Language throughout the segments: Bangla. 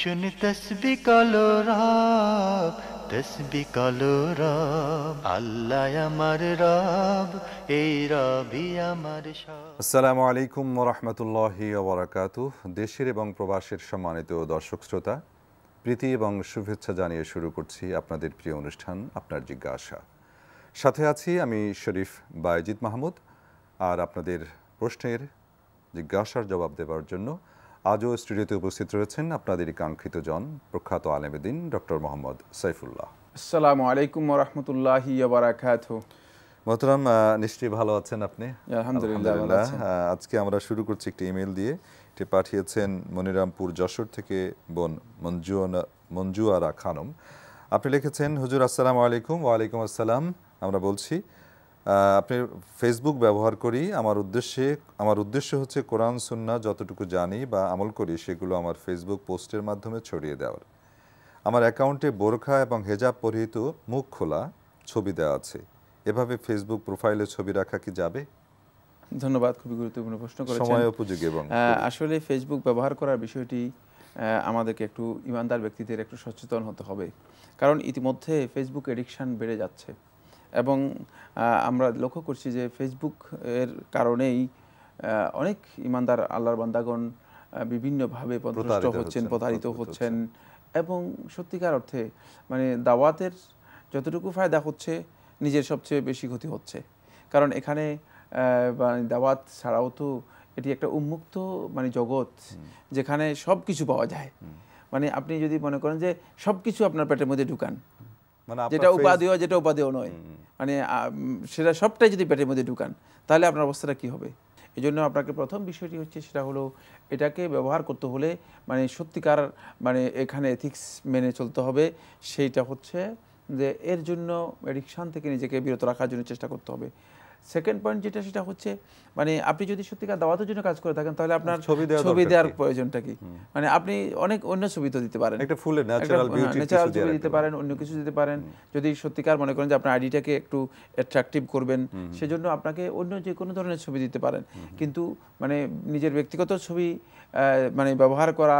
শুন তসবি কালো রব তসবি কালো রব আল্লাহ আমার রব এই রবি আমার আসসালামু আলাইকুম ওয়া ওবরাকাতু দেশের এবং প্রবাসের সম্মানিত দর্শক শ্রোতা প্রীতি এবং শুভেচ্ছা জানিয়ে শুরু করছি আপনাদের প্রিয় অনুষ্ঠান আপনার জিজ্ঞাসা সাথে আছি আমি শরীফ বায়জিৎ মাহমুদ আর আপনাদের প্রশ্নের জিজ্ঞাসার জবাব দেওয়ার জন্য আজও স্টুডিওতে উপস্থিত রয়েছেন আপনাদের কাঙ্ক্ষিত জন প্রখ্যাত আলেমেদিন ডক্টর মোহাম্মদ সাইফুল্লাহ আসসালামু আলাইকুম রহমতুল্লাহি মোহতরাম নিশ্চয়ই ভালো আছেন আপনি আলহামদুলিল্লাহ আজকে আমরা শুরু করছি একটি ইমেল দিয়ে এটি পাঠিয়েছেন মনিরামপুর যশোর থেকে বোন মঞ্জু মঞ্জুয়ারা খানম আপনি লিখেছেন হুজুর আসসালামু আলাইকুম ওয়ালাইকুম আসসালাম আমরা বলছি আপনি ফেসবুক ব্যবহার করি আমার উদ্দেশ্যে আমার উদ্দেশ্য হচ্ছে কোরআন সুন্না যতটুকু জানি বা আমল করি সেগুলো আমার ফেসবুক পোস্টের মাধ্যমে ছড়িয়ে দেওয়ার আমার অ্যাকাউন্টে বোরখা এবং হেজাব পরিহিত মুখ খোলা ছবি দেওয়া আছে এভাবে ফেসবুক প্রোফাইলে ছবি রাখা কি যাবে ধন্যবাদ খুবই গুরুত্বপূর্ণ প্রশ্ন করেছেন সময় উপযোগী এবং আসলে ফেসবুক ব্যবহার করার বিষয়টি আমাদেরকে একটু ইমানদার ব্যক্তিদের একটু সচেতন হতে হবে কারণ ইতিমধ্যে ফেসবুক এডিকশান বেড়ে যাচ্ছে এবং আমরা লক্ষ্য করছি যে ফেসবুক এর কারণেই অনেক ইমানদার আল্লাহর বান্দাগণ বিভিন্নভাবে পদভ্রষ্ট হচ্ছেন প্রতারিত হচ্ছেন এবং সত্যিকার অর্থে মানে দাওয়াতের যতটুকু ফায়দা হচ্ছে নিজের সবচেয়ে বেশি ক্ষতি হচ্ছে কারণ এখানে মানে দাওয়াত ছাড়াও তো এটি একটা উন্মুক্ত মানে জগৎ যেখানে সব কিছু পাওয়া যায় মানে আপনি যদি মনে করেন যে সব কিছু আপনার পেটের মধ্যে ঢুকান মানে যেটা উপাদেয় যেটা উপাধিও নয় মানে সেটা সবটাই যদি পেটের মধ্যে ঢুকান তাহলে আপনার অবস্থাটা কি হবে এই জন্য আপনাকে প্রথম বিষয়টি হচ্ছে সেটা হলো এটাকে ব্যবহার করতে হলে মানে সত্যিকার মানে এখানে এথিক্স মেনে চলতে হবে সেইটা হচ্ছে যে এর জন্য এডিকশান থেকে নিজেকে বিরত রাখার জন্য চেষ্টা করতে হবে সেকেন্ড পয়েন্ট যেটা সেটা হচ্ছে মানে আপনি যদি সত্যিকার দাওয়াতের জন্য কাজ করে থাকেন তাহলে আপনার ছবি ছবি দেওয়ার প্রয়োজনটা কি মানে আপনি অনেক অন্য ছবি তো দিতে পারেন একটা ফুলের ন্যাচারাল বিউটি ন্যাচারাল ছবি দিতে পারেন অন্য কিছু দিতে পারেন যদি সত্যিকার মনে করেন যে আপনার আইডিটাকে একটু অ্যাট্রাকটিভ করবেন সেজন্য আপনাকে অন্য যে কোনো ধরনের ছবি দিতে পারেন কিন্তু মানে নিজের ব্যক্তিগত ছবি মানে ব্যবহার করা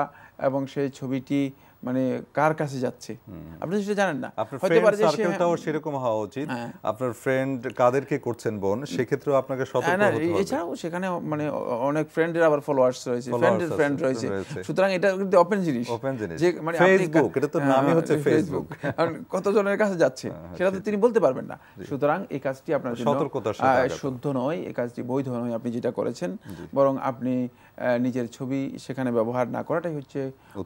এবং সেই ছবিটি মানে কার কাছে যাচ্ছে আপনি সেটা জানেন না হতে পারে যে সার্কেলটাও হ্যাঁ। সেরকম হওয়া উচিত হ্যাঁ। আপনার ফ্রেন্ড কাদেরকে করছেন বোন সেক্ষেত্রে আপনাকে হ্যাঁ, সতর্ক হতে হবে এছাড়াও সেখানে মানে অনেক ফ্রেন্ডের আবার ফলোয়ার্স রয়েছে ফ্রেন্ডের ফ্রেন্ড রয়েছে সুতরাং এটা কিন্তু ওপেন জিনিস ওপেন জিনিস যে মানে ফেসবুক এটা তো নামই হচ্ছে ফেসবুক কতজনের কাছে যাচ্ছে সেটা তো তিনি বলতে পারবেন না সুতরাং এই কাজটি আপনার জন্য সতর্কতার সাথে শুদ্ধ নয় এই কাজটি বৈধ নয় আপনি যেটা করেছেন বরং আপনি নিজের ছবি সেখানে ব্যবহার না করাটাই হচ্ছে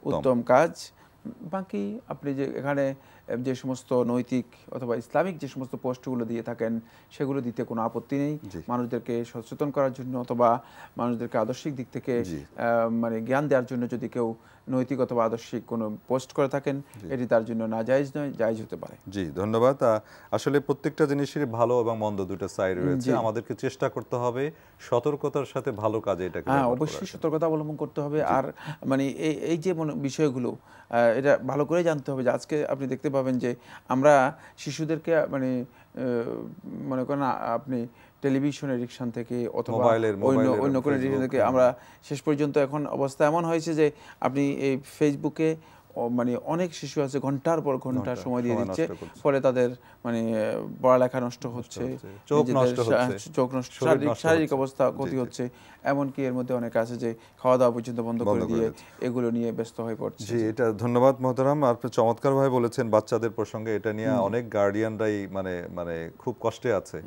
উত্তম কাজ বাকি আপনি যে এখানে যে সমস্ত নৈতিক অথবা ইসলামিক যে সমস্ত পোস্টগুলো দিয়ে থাকেন সেগুলো দিতে কোনো আপত্তি নেই মানুষদেরকে সচেতন করার জন্য অথবা মানুষদেরকে আদর্শিক দিক থেকে মানে জ্ঞান দেওয়ার জন্য যদি কেউ নৈতিক অথবা আদর্শিক কোনো পোস্ট করে থাকেন এটি তার জন্য না জায়জ নয় জায়জ হতে পারে জি ধন্যবাদ আসলে প্রত্যেকটা জিনিসের ভালো এবং মন্দ দুটো সাইড রয়েছে আমাদেরকে চেষ্টা করতে হবে সতর্কতার সাথে ভালো কাজে এটাকে হ্যাঁ অবশ্যই সতর্কতা অবলম্বন করতে হবে আর মানে এই এই যে বিষয়গুলো এটা ভালো করে জানতে হবে যে আজকে আপনি দেখতে পাবেন পাবেন যে আমরা শিশুদেরকে মানে মনে করেন আপনি টেলিভিশন এডিকশন থেকে অথবা অন্য অন্য কোনো এডিকশন থেকে আমরা শেষ পর্যন্ত এখন অবস্থা এমন হয়েছে যে আপনি এই ফেসবুকে মানে অনেক শিশু আছে ঘন্টার পর ঘন্টা সময় দিয়ে দিচ্ছে ফলে তাদের মানে পড়ালেখা নষ্ট হচ্ছে চোখ নষ্ট শারীরিক শারীরিক অবস্থা ক্ষতি হচ্ছে এমনকি এর মধ্যে অনেক আছে যে খাওয়া দাওয়া পর্যন্ত বন্ধ করে দিয়ে এগুলো নিয়ে ব্যস্ত হয়ে পড়ছে জি এটা ধন্যবাদ মহতারাম আপনি ভাবে বলেছেন বাচ্চাদের প্রসঙ্গে এটা নিয়ে অনেক গার্ডিয়ানরাই মানে মানে খুব কষ্টে আছে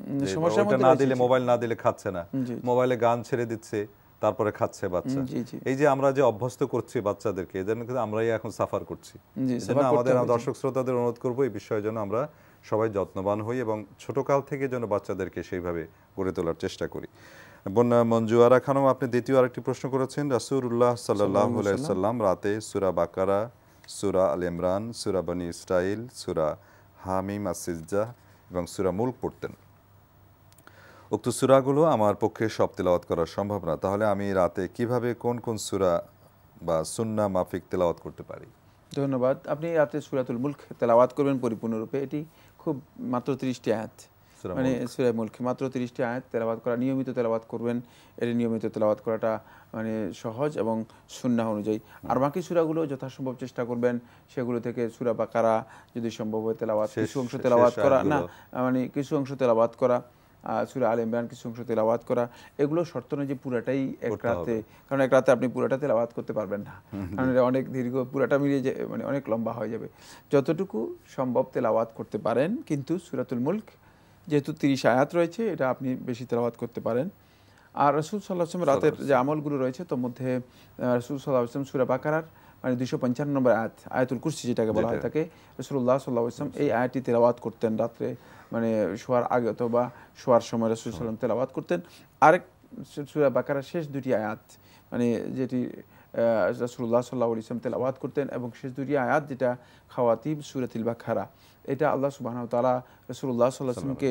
না দিলে মোবাইল না দিলে খাচ্ছে না মোবাইলে গান ছেড়ে দিচ্ছে তারপরে খাচ্ছে বাচ্চা এই যে আমরা যে অভ্যস্ত করছি বাচ্চাদেরকে এদের কিন্তু আমরাই এখন সাফার করছি আমাদের দর্শক শ্রোতাদের অনুরোধ করবো এই বিষয়ে যেন আমরা সবাই যত্নবান হই এবং ছোটকাল থেকে যেন বাচ্চাদেরকে সেইভাবে গড়ে তোলার চেষ্টা করি বন্যা মঞ্জু আরা খানম আপনি দ্বিতীয় আরেকটি প্রশ্ন করেছেন রাসুল্লাহ সাল্লাহ সাল্লাম রাতে সুরা বাকারা সুরা আল ইমরান সুরা বনি ইসরাইল সুরা হামিম আসিজা এবং সুরা মুল্ক পড়তেন উক্ত সুরাগুলো আমার পক্ষে সব তেলাওয়াত করা সম্ভব না তাহলে আমি রাতে কিভাবে কোন কোন সুরা বা সুন্না মাফিক তেলাওয়াত করতে পারি ধন্যবাদ আপনি রাতে সুরাতুল মুল্ক তেলাওয়াত করবেন পরিপূর্ণরূপে এটি খুব মাত্র তিরিশটি আয়াত মানে সুরাই মুল্ক মাত্র তিরিশটি আয়াত তেলাবাদ করা নিয়মিত তেলাবাদ করবেন এটি নিয়মিত তেলাবাদ করাটা মানে সহজ এবং সুন্না অনুযায়ী আর বাকি সুরাগুলো যথাসম্ভব চেষ্টা করবেন সেগুলো থেকে সুরা বা কারা যদি সম্ভব হয় তেলাবাদ কিছু অংশ তেলাবাদ করা না মানে কিছু অংশ তেলাবাদ করা সুরা আল ইমরান কিছু অংশ তেলাওয়াত করা এগুলো শর্ত নয় যে পুরাটাই এক রাতে কারণ এক রাতে আপনি পুরাটা তেলাওয়াত করতে পারবেন না কারণ এটা অনেক দীর্ঘ পুরাটা মিলিয়ে মানে অনেক লম্বা হয়ে যাবে যতটুকু সম্ভব তেলাওয়াত করতে পারেন কিন্তু সুরাতুল মুল্ক যেহেতু তিরিশ আয়াত রয়েছে এটা আপনি বেশি তেলাওয়াত করতে পারেন আর রসুল সাল্লাহ আসলাম রাতের যে আমলগুলো রয়েছে তোর মধ্যে রসুল সাল্লাহ আসলাম সুরা বাকারার মানে দুশো পঞ্চান্ন নম্বর আয়াত আয়াতুল কুরসি যেটাকে বলা হয় তাকে রসুল্লাহ সাল্লাহ আসলাম এই আয়াতটি তেলাওয়াত করতেন রাত্রে মানে শোয়ার আগে অথবা শোয়ার সময় রসুল সাল্লাম তেলাবাদ করতেন আরেক সুরা বাকারা শেষ দুটি আয়াত মানে যেটি রসুল্লাহ সাল্লাহ ইসলাম তেলাবাদ করতেন এবং শেষ দুটি আয়াত যেটা খাওয়াতিব সুরাতিল বাখারা এটা আল্লাহ সুবাহ তালা রসুল্লাহ সাল্লাহ আসলামকে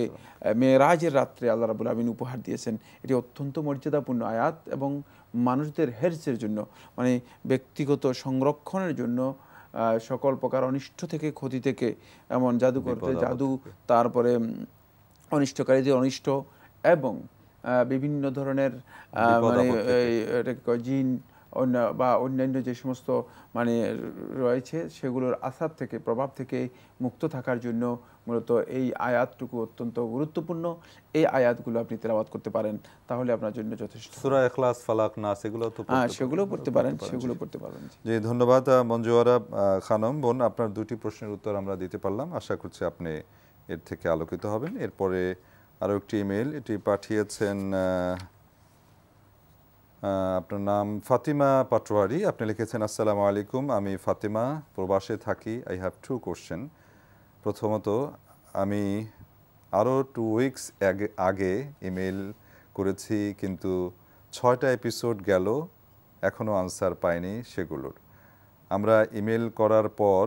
মেয়েরাজের রাত্রে আল্লাহ রাবুল আমিন উপহার দিয়েছেন এটি অত্যন্ত মর্যাদাপূর্ণ আয়াত এবং মানুষদের হেরসের জন্য মানে ব্যক্তিগত সংরক্ষণের জন্য সকল প্রকার অনিষ্ট থেকে ক্ষতি থেকে এমন জাদু করতে জাদু তারপরে অনিষ্টকারীদের অনিষ্ট এবং বিভিন্ন ধরনের মানে জিন অন্য বা অন্যান্য যে সমস্ত মানে রয়েছে সেগুলোর আসাদ থেকে প্রভাব থেকে মুক্ত থাকার জন্য মূলত এই আয়াতটুকু অত্যন্ত গুরুত্বপূর্ণ এই আয়াতগুলো আপনি তেলাবাদ করতে পারেন তাহলে আপনার জন্য যথেষ্ট সুরা এখলাস ফালাক না সেগুলো তো হ্যাঁ সেগুলো পড়তে পারেন সেগুলো পড়তে পারবেন জি ধন্যবাদ মঞ্জুয়ারা খানম বোন আপনার দুটি প্রশ্নের উত্তর আমরা দিতে পারলাম আশা করছি আপনি এর থেকে আলোকিত হবেন এরপরে আরও একটি ইমেল এটি পাঠিয়েছেন আপনার নাম ফাতিমা পাটোয়ারি আপনি লিখেছেন আসসালামু আলাইকুম আমি ফাতিমা প্রবাসে থাকি আই হ্যাভ টু কোশ্চেন প্রথমত আমি আরও টু উইকস আগে আগে ইমেল করেছি কিন্তু ছয়টা এপিসোড গেল এখনও আনসার পাইনি সেগুলোর আমরা ইমেল করার পর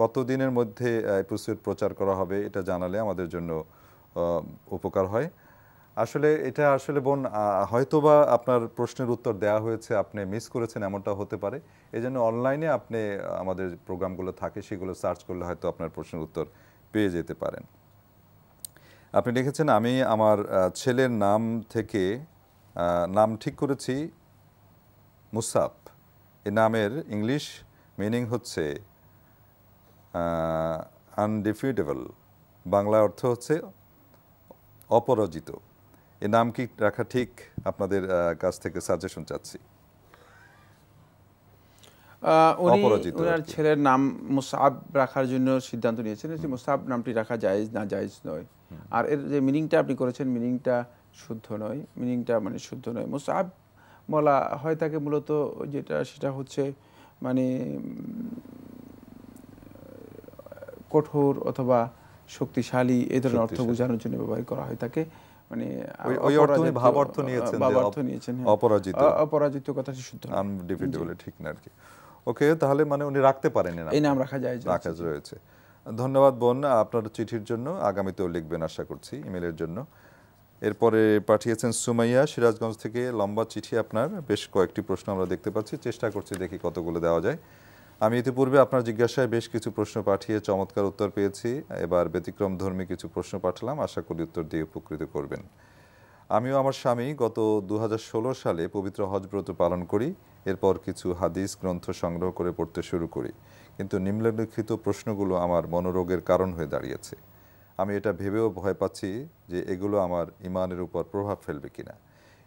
কতদিনের মধ্যে এপিসোড প্রচার করা হবে এটা জানালে আমাদের জন্য উপকার হয় আসলে এটা আসলে বোন হয়তোবা আপনার প্রশ্নের উত্তর দেয়া হয়েছে আপনি মিস করেছেন এমনটা হতে পারে এই জন্য অনলাইনে আপনি আমাদের প্রোগ্রামগুলো থাকে সেগুলো সার্চ করলে হয়তো আপনার প্রশ্নের উত্তর পেয়ে যেতে পারেন আপনি লিখেছেন আমি আমার ছেলের নাম থেকে নাম ঠিক করেছি মুসাফ এ নামের ইংলিশ মিনিং হচ্ছে আনডিফিউটেবল বাংলা অর্থ হচ্ছে অপরাজিত এই নাম কি রাখা ঠিক আপনাদের কাছ থেকে সাজেশন চাচ্ছি ওনার ছেলের নাম মুসাব রাখার জন্য সিদ্ধান্ত নিয়েছেন যে মুসাব নামটি রাখা জায়েজ না জায়েজ নয় আর এর যে মিনিংটা আপনি করেছেন মিনিংটা শুদ্ধ নয় মিনিংটা মানে শুদ্ধ নয় মুসাব বলা হয় তাকে মূলত যেটা সেটা হচ্ছে মানে কঠোর অথবা শক্তিশালী এ ধরনের অর্থ বোঝানোর জন্য ব্যবহার করা হয় তাকে ধন্যবাদ বোন আপনার চিঠির জন্য আগামীতেও লিখবেন আশা করছি ইমেলের জন্য এরপরে পাঠিয়েছেন সুমাইয়া সিরাজগঞ্জ থেকে লম্বা চিঠি আপনার বেশ কয়েকটি প্রশ্ন আমরা দেখতে পাচ্ছি চেষ্টা করছি দেখি কতগুলো দেওয়া যায় আমি ইতিপূর্বে আপনার জিজ্ঞাসায় বেশ কিছু প্রশ্ন পাঠিয়ে চমৎকার উত্তর পেয়েছি এবার ব্যতিক্রম ধর্মী কিছু প্রশ্ন পাঠালাম আশা করি উত্তর দিয়ে উপকৃত করবেন আমিও আমার স্বামী গত দু সালে পবিত্র হজব্রত পালন করি এরপর কিছু হাদিস গ্রন্থ সংগ্রহ করে পড়তে শুরু করি কিন্তু নিম্নলিখিত প্রশ্নগুলো আমার মনোরোগের কারণ হয়ে দাঁড়িয়েছে আমি এটা ভেবেও ভয় পাচ্ছি যে এগুলো আমার ইমানের উপর প্রভাব ফেলবে কিনা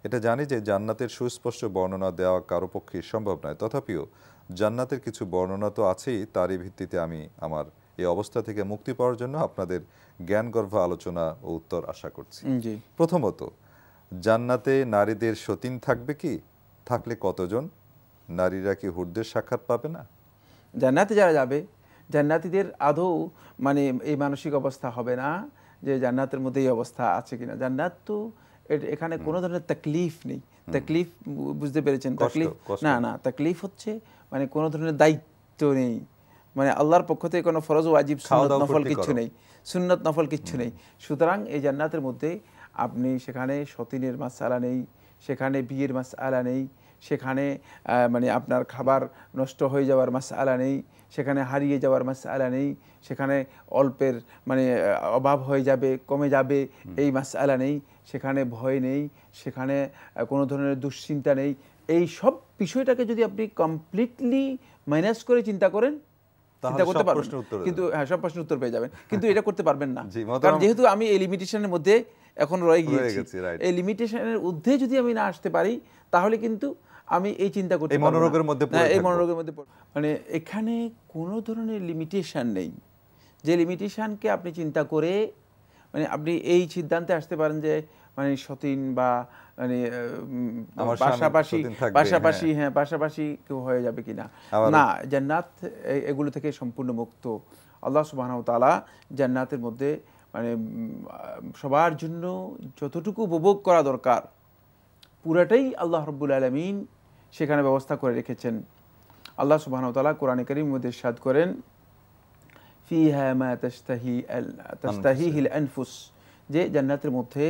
এটা জানি যে জান্নাতের সুস্পষ্ট বর্ণনা দেওয়া কারো পক্ষে সম্ভব নয় তথাপিও জান্নাতের কিছু বর্ণনা তো আছেই তারই ভিত্তিতে আমি আমার এই অবস্থা থেকে মুক্তি পাওয়ার জন্য আপনাদের জ্ঞানগর্ভ আলোচনা ও উত্তর আশা করছি প্রথমত জান্নাতে নারীদের সতীন থাকবে কি থাকলে কতজন নারীরা কি হুরদের সাক্ষাৎ পাবে না জান্নাতে যারা যাবে জান্নাতিদের আদৌ মানে এই মানসিক অবস্থা হবে না যে জান্নাতের মধ্যে এই অবস্থা আছে কিনা জান্নাত তো এখানে কোনো ধরনের তাকলিফ নেই তাকলিফ বুঝতে পেরেছেন তাকলিফ না না তাকলিফ হচ্ছে মানে কোনো ধরনের দায়িত্ব নেই মানে আল্লাহর পক্ষ থেকে কোনো ফরজ আজিব সুন্নত নফল কিচ্ছু নেই সুন্নত নফল কিচ্ছু নেই সুতরাং এই জান্নাতের মধ্যে আপনি সেখানে সতীনের আলা নেই সেখানে বিয়ের আলা নেই সেখানে মানে আপনার খাবার নষ্ট হয়ে যাওয়ার মাসালা নেই সেখানে হারিয়ে যাওয়ার মাসালা নেই সেখানে অল্পের মানে অভাব হয়ে যাবে কমে যাবে এই মাসালা নেই সেখানে ভয় নেই সেখানে কোনো ধরনের দুশ্চিন্তা নেই এই সব বিষয়টাকে যদি আপনি কমপ্লিটলি মাইনাস করে চিন্তা করেন করতে পারবেন কিন্তু হ্যাঁ সব প্রশ্নের উত্তর পেয়ে যাবেন কিন্তু এটা করতে পারবেন না কারণ যেহেতু আমি মধ্যে এখন রয়ে যদি আমি না আসতে পারি তাহলে কিন্তু আমি এই চিন্তা করতে মনোরোগের মধ্যে এই মনোরোগের মধ্যে মানে এখানে কোনো ধরনের লিমিটেশান নেই যে লিমিটেশানকে আপনি চিন্তা করে মানে আপনি এই সিদ্ধান্তে আসতে পারেন যে মানে সতীন বা মানে পাশাপাশি পাশাপাশি হ্যাঁ।, হ্যাঁ পাশাপাশি কেউ হয়ে যাবে কিনা না জান্নাত এগুলো থেকে সম্পূর্ণ মুক্ত আল্লাহ সুবাহ তালা জান্নাতের মধ্যে মানে সবার জন্য যতটুকু উপভোগ করা দরকার পুরাটাই আল্লাহ রব্বুল আলমিন সেখানে ব্যবস্থা করে রেখেছেন আল্লাহ সুবাহতালা কোরআনে করিম মধ্যে সাদ করেন আনফুস যে জান্নাতের মধ্যে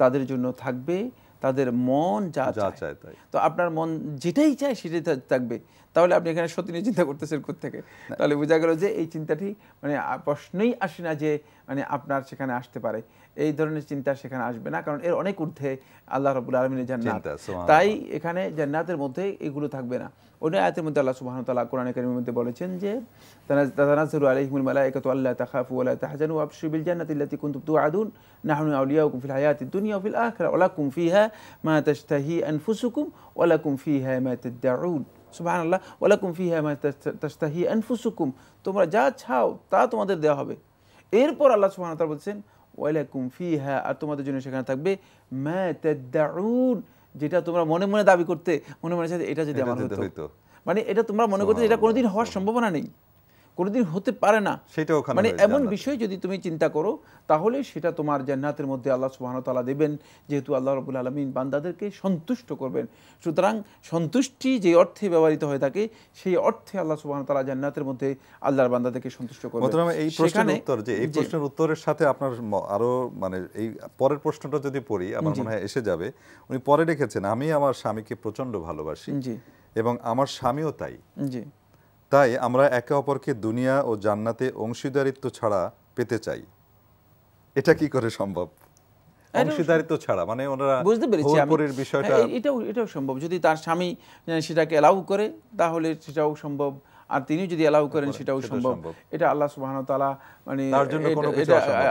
তাদের জন্য থাকবে তাদের মন যা চায় তো আপনার মন যেটাই চায় সেটাই থাকবে তাহলে আপনি এখানে সত্যি নিয়ে চিন্তা করতেছেন থেকে তাহলে বোঝা গেল যে এই চিন্তাটি মানে প্রশ্নই আসে না যে মানে আপনার সেখানে আসতে পারে এই ধরনের চিন্তা সেখানে আসবে না কারণ এর অনেক ঊর্ধ্বে আল্লাহ রবুল আলমিনের জান্নাত তাই এখানে জান্নাতের মধ্যে এগুলো থাকবে না অন্য আয়াতের মধ্যে আল্লাহ সুবাহ তাল্লাহ কোরআন কারিমের মধ্যে বলেছেন যে তানাজুল আলহিমুল মালাইকাতু আল্লাহ তাখাফু আল্লাহ তাহাজানু আবশিবিল নাহনু দুনিয়া ফিল মা আনফুসুকুম মা সুবাহ ওলাকুম ফিহা তাস্তাহি আনফুসুকুম তোমরা যা ছাও তা তোমাদের দেওয়া হবে এরপর আল্লাহ সুবাহ তারা বলছেন ওয়ালাকুম ফিহা আর তোমাদের জন্য সেখানে থাকবে ম্যা যেটা তোমরা মনে মনে দাবি করতে মনে মনে চাইতে এটা যদি আমার হতো মানে এটা তোমরা মনে করতে এটা কোনোদিন হওয়ার সম্ভাবনা নেই কোনোদিন হতে পারে না সেটা ওখানে মানে এমন বিষয় যদি তুমি চিন্তা করো তাহলে সেটা তোমার জান্নাতের মধ্যে আল্লাহ সুবাহতালা দেবেন যেহেতু আল্লাহ রবুল আলমিন বান্দাদেরকে সন্তুষ্ট করবেন সুতরাং সন্তুষ্টি যে অর্থে ব্যবহৃত হয়ে থাকে সেই অর্থে আল্লাহ সুবাহতালা জান্নাতের মধ্যে আল্লাহর বান্দাদেরকে সন্তুষ্ট করবেন এই প্রশ্নের উত্তর যে এই প্রশ্নের উত্তরের সাথে আপনার আরও মানে এই পরের প্রশ্নটা যদি পড়ি আমার মনে হয় এসে যাবে উনি পরে রেখেছেন আমি আমার স্বামীকে প্রচন্ড ভালোবাসি এবং আমার স্বামীও তাই তাই আমরা একে অপরকে দুনিয়া ও জান্নাতে অংশীদারিত্ব ছাড়া পেতে চাই এটা কি করে সম্ভব অংশীদারিত্ব ছাড়া মানে ওনারা বুঝতে পেরেছি বিষয়টা হ্যাঁ, এটাও এটাও সম্ভব যদি তার স্বামী সেটাকে এলাউ করে তাহলে সেটাও সম্ভব আর তিনি যদি এলাউ করেন সেটাও সম্ভব এটা আল্লাহ তালা মানে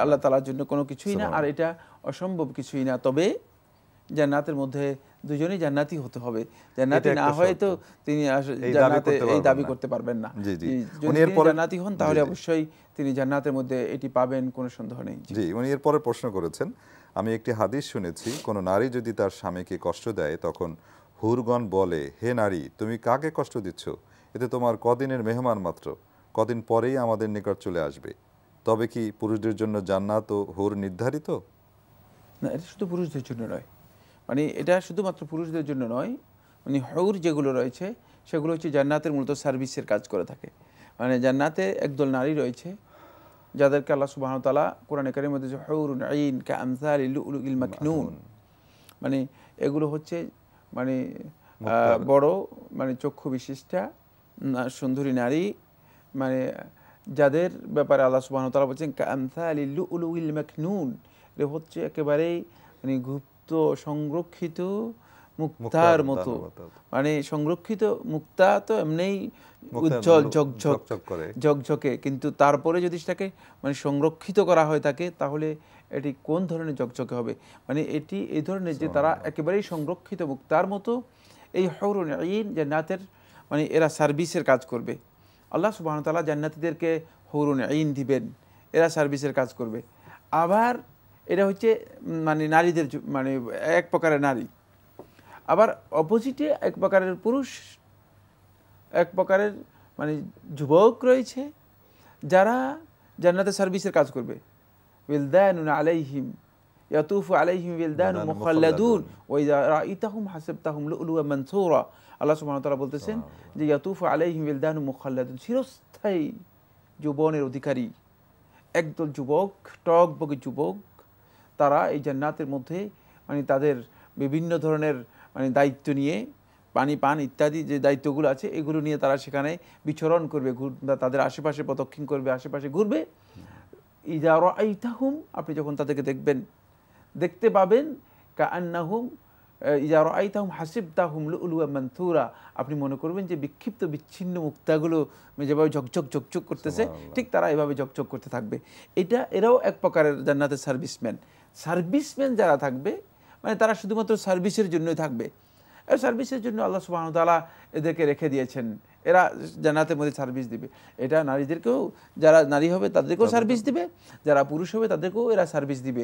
আল্লাহ তালার জন্য কোনো কিছুই না আর এটা অসম্ভব কিছুই না তবে জান্নাতের মধ্যে দুজনেই জান্নাতি হতে হবে জান্নাতি না হয় তো তিনি জান্নাতে এই দাবি করতে পারবেন না যদি জান্নাতি হন তাহলে অবশ্যই তিনি জান্নাতের মধ্যে এটি পাবেন কোনো সন্দেহ নেই জি উনি এরপরে প্রশ্ন করেছেন আমি একটি হাদিস শুনেছি কোন নারী যদি তার স্বামীকে কষ্ট দেয় তখন হুরগণ বলে হে নারী তুমি কাকে কষ্ট দিচ্ছ এতে তোমার কদিনের মেহমান মাত্র কদিন পরেই আমাদের নিকট চলে আসবে তবে কি পুরুষদের জন্য জান্নাত ও হুর নির্ধারিত না এটা শুধু পুরুষদের জন্য নয় মানে এটা শুধুমাত্র পুরুষদের জন্য নয় মানে হৌর যেগুলো রয়েছে সেগুলো হচ্ছে জান্নাতের মূলত সার্ভিসের কাজ করে থাকে মানে জান্নাতে একদল নারী রয়েছে যাদেরকে আল্লাহ সুবাহতালা কোরআন একাডেমির মধ্যে হৌরুন আইন কামসার ইল মানে এগুলো হচ্ছে মানে বড় মানে চক্ষু বিশিষ্টা সুন্দরী নারী মানে যাদের ব্যাপারে আল্লাহ সুবাহতালা বলছেন কামসা আলী লু উল মেকনুন এ হচ্ছে একেবারেই মানে মুক্ত সংরক্ষিত মুক্তার মতো মানে সংরক্ষিত মুক্তা তো এমনিই উজ্জ্বল ঝকঝক ঝকঝকে কিন্তু তারপরে যদি সেটাকে মানে সংরক্ষিত করা হয় তাকে তাহলে এটি কোন ধরনের ঝকঝকে হবে মানে এটি এই ধরনের যে তারা একেবারেই সংরক্ষিত মুক্তার মতো এই হরুন ঈন জান্নাতের মানে এরা সার্ভিসের কাজ করবে আল্লাহ সুবাহতালা জান্নাতিদেরকে হরুন আইন দিবেন এরা সার্ভিসের কাজ করবে আবার এটা হচ্ছে মানে নারীদের মানে এক প্রকারের নারী আবার অপোজিটে এক প্রকারের পুরুষ এক প্রকারের মানে যুবক রয়েছে যারা জান্নাতের সার্ভিসের কাজ করবে উইলদায়নুন আলাইহিম ইয়াতুফু আলাইহিম উইলদানু মুখাল্লাদুন ওই রাইতাহুম হাসিবতাহুম লুলুয়া মানসুরা আল্লাহ সুবহানাহু তাআলা বলতেছেন যে ইয়াতুফু আলাইহিম উইলদানু মুখাল্লাদুন চিরস্থায়ী যুবনের অধিকারী একদল যুবক টক বগে যুবক তারা এই জান্নাতের মধ্যে মানে তাদের বিভিন্ন ধরনের মানে দায়িত্ব নিয়ে পানি পান ইত্যাদি যে দায়িত্বগুলো আছে এগুলো নিয়ে তারা সেখানে বিচরণ করবে তাদের আশেপাশে প্রদক্ষিণ করবে আশেপাশে ঘুরবে ইদার আইতাহুম আপনি যখন তাদেরকে দেখবেন দেখতে পাবেন কান্নাহুম ইদার আইতাহুম হাসিব তাহুম মানথুরা আপনি মনে করবেন যে বিক্ষিপ্ত বিচ্ছিন্ন মুক্তাগুলো যেভাবে ঝকঝক ঝকঝক করতেছে ঠিক তারা এভাবে ঝকঝক করতে থাকবে এটা এরাও এক প্রকারের জান্নাতের সার্ভিসম্যান সার্ভিসম্যান যারা থাকবে মানে তারা শুধুমাত্র সার্ভিসের জন্যই থাকবে সার্ভিসের জন্য আল্লাহ সুবাহতালা এদেরকে রেখে দিয়েছেন এরা জানাতে মধ্যে সার্ভিস দিবে এটা নারীদেরকেও যারা নারী হবে তাদেরকেও সার্ভিস দিবে যারা পুরুষ হবে তাদেরকেও এরা সার্ভিস দিবে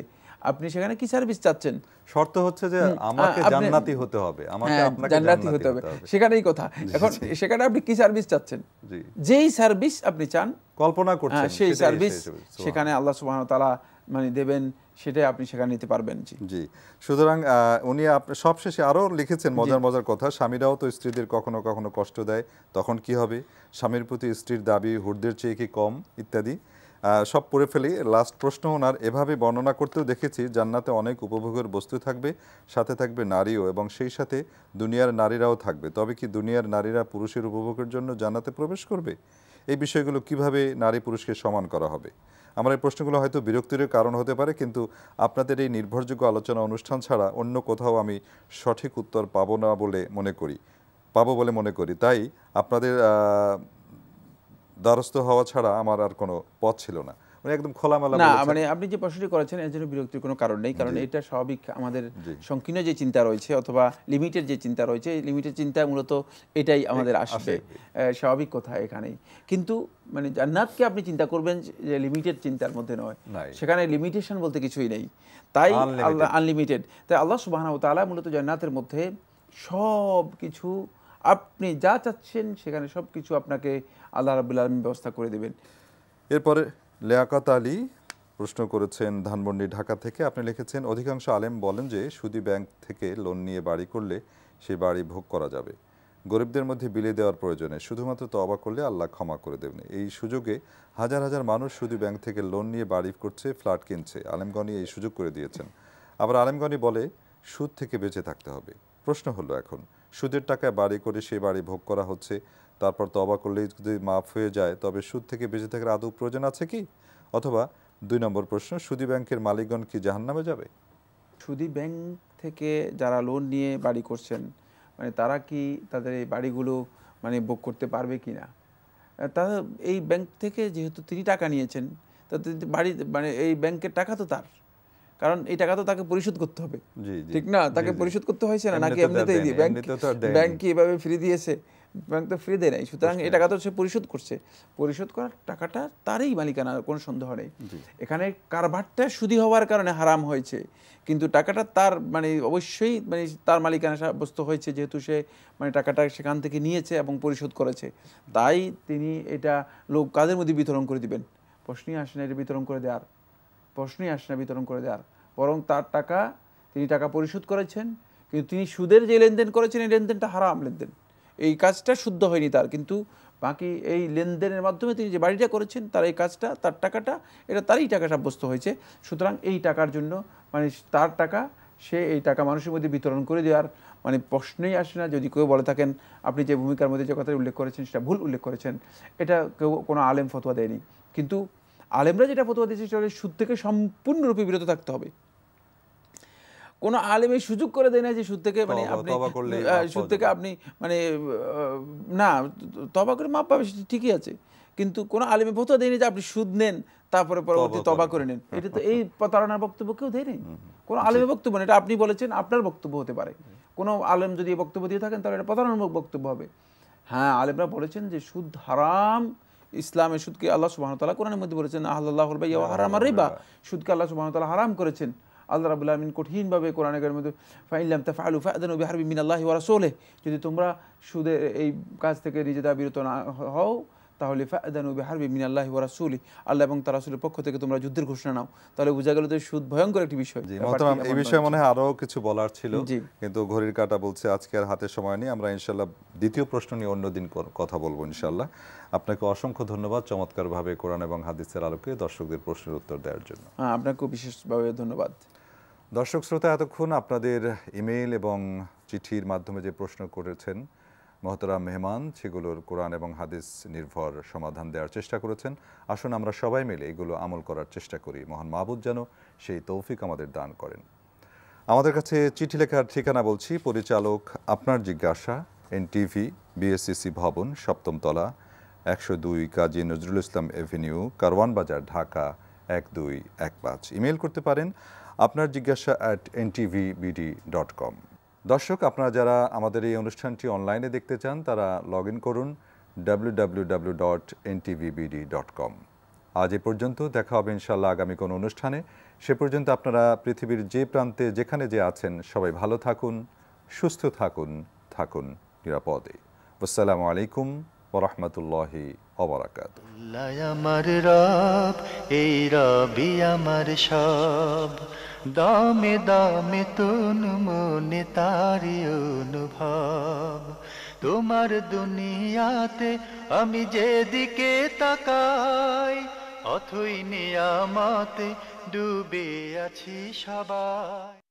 আপনি সেখানে কি সার্ভিস চাচ্ছেন শর্ত হচ্ছে যে আমাকে জান্নাতি হতে হবে আমাকে হ্যাঁ, আপনাকে জান্নাতি হতে হবে সেখানেই কথা এখন সেখানে আপনি কি সার্ভিস চাচ্ছেন যেই সার্ভিস আপনি চান কল্পনা হ্যাঁ, করছেন সেই সার্ভিস সেখানে আল্লাহ সুবহান ওয়া তাআলা মানে দেবেন সেটাই আপনি সেখানে নিতে পারবেন জি জি সুতরাং উনি আপনি সবশেষে আরও লিখেছেন মজার মজার কথা স্বামীরাও তো স্ত্রীদের কখনো কখনো কষ্ট দেয় তখন কি হবে স্বামীর প্রতি স্ত্রীর দাবি হুরদের চেয়ে কি কম ইত্যাদি সব পড়ে ফেলি লাস্ট প্রশ্ন ওনার এভাবে বর্ণনা করতেও দেখেছি জান্নাতে অনেক উপভোগের বস্তু থাকবে সাথে থাকবে নারীও এবং সেই সাথে দুনিয়ার নারীরাও থাকবে তবে কি দুনিয়ার নারীরা পুরুষের উপভোগের জন্য জান্নাতে প্রবেশ করবে এই বিষয়গুলো কিভাবে নারী পুরুষকে সমান করা হবে আমার এই প্রশ্নগুলো হয়তো বিরক্তির কারণ হতে পারে কিন্তু আপনাদের এই নির্ভরযোগ্য আলোচনা অনুষ্ঠান ছাড়া অন্য কোথাও আমি সঠিক উত্তর পাবো না বলে মনে করি পাবো বলে মনে করি তাই আপনাদের দ্বারস্থ হওয়া ছাড়া আমার আর কোনো পথ ছিল না মানে না মানে আপনি যে প্রশ্নটি করেছেন এর জন্য বিরক্তির কোনো কারণ নেই কারণ এটা স্বাভাবিক আমাদের সংকীর্ণ যে চিন্তা রয়েছে অথবা যে চিন্তা রয়েছে চিন্তা মূলত এটাই আমাদের আসবে স্বাভাবিক কথা এখানে কিন্তু মানে জান্নাতকে আপনি চিন্তা করবেন যে লিমিটেড চিন্তার মধ্যে নয় সেখানে লিমিটেশন বলতে কিছুই নেই তাই আনলিমিটেড তাই আল্লাহ সুবাহ তালা মূলত জান্নাতের মধ্যে সব কিছু আপনি যা চাচ্ছেন সেখানে সব কিছু আপনাকে আল্লাহ রাবুল আলমী ব্যবস্থা করে দেবেন এরপরে লিয়াকত আলী প্রশ্ন করেছেন ধানমন্ডি ঢাকা থেকে আপনি লিখেছেন অধিকাংশ আলেম বলেন যে সুদী ব্যাংক থেকে লোন নিয়ে বাড়ি করলে সে বাড়ি ভোগ করা যাবে গরিবদের মধ্যে বিলিয়ে দেওয়ার প্রয়োজনে শুধুমাত্র অবাক করলে আল্লাহ ক্ষমা করে দেবেন এই সুযোগে হাজার হাজার মানুষ শুধু ব্যাংক থেকে লোন নিয়ে বাড়ি করছে ফ্ল্যাট কিনছে আলেমগনি এই সুযোগ করে দিয়েছেন আবার আলেমগনি বলে সুদ থেকে বেঁচে থাকতে হবে প্রশ্ন হলো এখন সুদের টাকায় বাড়ি করে সেই বাড়ি ভোগ করা হচ্ছে তারপর তবা করলে যদি মাফ হয়ে যায় তবে সুদ থেকে বেঁচে থাকার আদৌ প্রয়োজন আছে কি অথবা দুই নম্বর প্রশ্ন সুদি ব্যাংকের মালিকগণ কি নামে যাবে সুদি ব্যাংক থেকে যারা লোন নিয়ে বাড়ি করছেন মানে তারা কি তাদের এই বাড়িগুলো মানে বুক করতে পারবে কি না তারা এই ব্যাংক থেকে যেহেতু তিনি টাকা নিয়েছেন তাদের বাড়ি মানে এই ব্যাংকের টাকা তো তার কারণ এই টাকা তো তাকে পরিশোধ করতে হবে ঠিক না তাকে পরিশোধ করতে হয়েছে না নাকি এমনিতেই দিয়ে ব্যাংক ব্যাংক কি এভাবে ফ্রি দিয়েছে ব্যাংক তো ফ্রি দেয় নাই সুতরাং এই টাকা তো সে পরিশোধ করছে পরিশোধ করার টাকাটা তারই মালিকানা কোনো সন্দেহ নেই এখানে কারবারটা সুদি হওয়ার কারণে হারাম হয়েছে কিন্তু টাকাটা তার মানে অবশ্যই মানে তার মালিকানা সাব্যস্ত হয়েছে যেহেতু সে মানে টাকাটা সেখান থেকে নিয়েছে এবং পরিশোধ করেছে তাই তিনি এটা লোক কাদের মধ্যে বিতরণ করে দিবেন প্রশ্নই আসে এটা বিতরণ করে দেওয়ার প্রশ্নই আসে না বিতরণ করে দেওয়ার বরং তার টাকা তিনি টাকা পরিশোধ করেছেন কিন্তু তিনি সুদের যে লেনদেন করেছেন এই লেনদেনটা হারাম লেনদেন এই কাজটা শুদ্ধ হয়নি তার কিন্তু বাকি এই লেনদেনের মাধ্যমে তিনি যে বাড়িটা করেছেন তার এই কাজটা তার টাকাটা এটা তারই টাকা সাব্যস্ত হয়েছে সুতরাং এই টাকার জন্য মানে তার টাকা সে এই টাকা মানুষের মধ্যে বিতরণ করে দেওয়ার মানে প্রশ্নই আসে না যদি কেউ বলে থাকেন আপনি যে ভূমিকার মধ্যে যে কথাটা উল্লেখ করেছেন সেটা ভুল উল্লেখ করেছেন এটা কেউ কোনো আলেম ফতোয়া দেয়নি কিন্তু আলেমরা যেটা ফতোয়া দিয়েছে সেটা সুদ থেকে সম্পূর্ণরূপে বিরত থাকতে হবে কোনো আলেমে সুযোগ করে দেয় না যে সুদ থেকে মানে আপনি সুদ থেকে আপনি মানে না তবা করে মাপ পাবে সেটা ঠিকই আছে কিন্তু কোন আলেমে ফতোয়া দেয়নি যে আপনি সুদ নেন তারপরে পরবর্তী তবা করে নেন এটা তো এই প্রতারণার বক্তব্য কেউ দেয়নি কোন আলেমে বক্তব্য না এটা আপনি বলেছেন আপনার বক্তব্য হতে পারে কোন আলেম যদি বক্তব্য দিয়ে থাকেন তাহলে এটা প্রতারণামূলক বক্তব্য হবে হ্যাঁ আলেমরা বলেছেন যে সুদ হারাম ইসলামের সুদকে আল্লাহ সুবাহতালা কোরআনের মধ্যে বলেছেন আল্লাহ হারাম রেবা সুদকে আল্লাহ সুবাহতালা হারাম করেছেন আল্লাহ রাবুল আলমিন কঠিনভাবে কোরআনে কার মধ্যে ফাইলাম তা ফাইলু ফায়দান বিহার মিন আল্লাহ ওয়ারা সোলে যদি তোমরা সুদের এই কাজ থেকে নিজেদের বিরত না হও তাহলে ফায়দানু মিন মিনাল্লাহ ওয়া রাসূলি আল্লাহ এবং তার রাসূলের পক্ষ থেকে তোমরা যুদ্ধের ঘোষণা নাও তাহলে বোঝা গেল যে সুদ ভয়ঙ্কর একটি বিষয় এই বিষয়ে মনে হয় আরো কিছু বলার ছিল কিন্তু ঘড়ির কাটা বলছে আজকে আর হাতে সময় নেই আমরা ইনশাআল্লাহ দ্বিতীয় প্রশ্ন নিয়ে দিন কথা বলবো ইনশাআল্লাহ আপনাকে অসংখ্য ধন্যবাদ চমৎকার ভাবে কোরআন এবং হাদিসের আলোকে দর্শকদের প্রশ্নের উত্তর দেওয়ার জন্য হ্যাঁ বিশেষ বিশেষভাবে ধন্যবাদ দর্শক শ্রোতা এতক্ষণ আপনাদের ইমেইল এবং চিঠির মাধ্যমে যে প্রশ্ন করেছেন মহতরা মেহমান সেগুলোর কোরআন এবং হাদিস নির্ভর সমাধান দেওয়ার চেষ্টা করেছেন আসুন আমরা সবাই মিলে এগুলো আমল করার চেষ্টা করি মহান মাহবুদ যেন সেই তৌফিক আমাদের দান করেন আমাদের কাছে চিঠি লেখার ঠিকানা বলছি পরিচালক আপনার জিজ্ঞাসা এনটিভি বিএসসিসি ভবন সপ্তমতলা একশো দুই কাজী নজরুল ইসলাম এভিনিউ কারওয়ান বাজার ঢাকা এক দুই এক পাঁচ ইমেল করতে পারেন আপনার জিজ্ঞাসা at NTV BD dot com দর্শক আপনারা যারা আমাদের এই অনুষ্ঠানটি অনলাইনে দেখতে চান তারা লগ ইন করুন ডাব্লিউ আজ এ পর্যন্ত দেখা হবে ইনশাল্লাহ আগামী কোনো অনুষ্ঠানে সে পর্যন্ত আপনারা পৃথিবীর যে প্রান্তে যেখানে যে আছেন সবাই ভালো থাকুন সুস্থ থাকুন থাকুন নিরাপদে আসসালামু আলাইকুম রহমতুল্লাহি অবরাকাত এই রবি আমার সব দমে দমে তুন মনে তারি অনুভব তোমার দুনিয়াতে আমি যেদিকে তাকাই অথই নিয়ামাতে ডুবে আছি সবাই